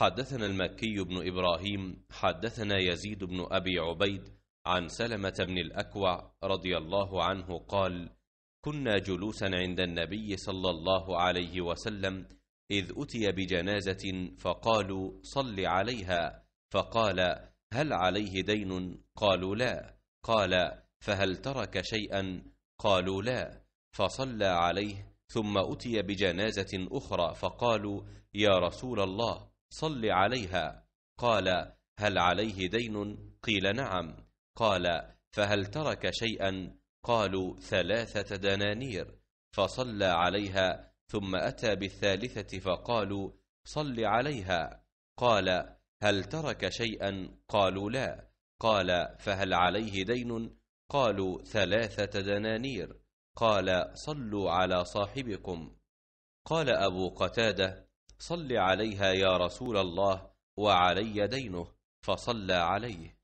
حدثنا المكي بن إبراهيم حدثنا يزيد بن أبي عبيد عن سلمة بن الأكوع رضي الله عنه قال كنا جلوسا عند النبي صلى الله عليه وسلم إذ أتي بجنازة فقالوا صل عليها فقال هل عليه دين قالوا لا قال فهل ترك شيئا قالوا لا فصلى عليه ثم أتي بجنازة أخرى فقالوا يا رسول الله صل عليها قال هل عليه دين قيل نعم قال فهل ترك شيئا قالوا ثلاثة دنانير فصلى عليها ثم أتى بالثالثة فقالوا صل عليها قال هل ترك شيئا قالوا لا قال فهل عليه دين قالوا ثلاثة دنانير قال صلوا على صاحبكم قال أبو قتادة صل عليها يا رسول الله وعلي دينه فصلى عليه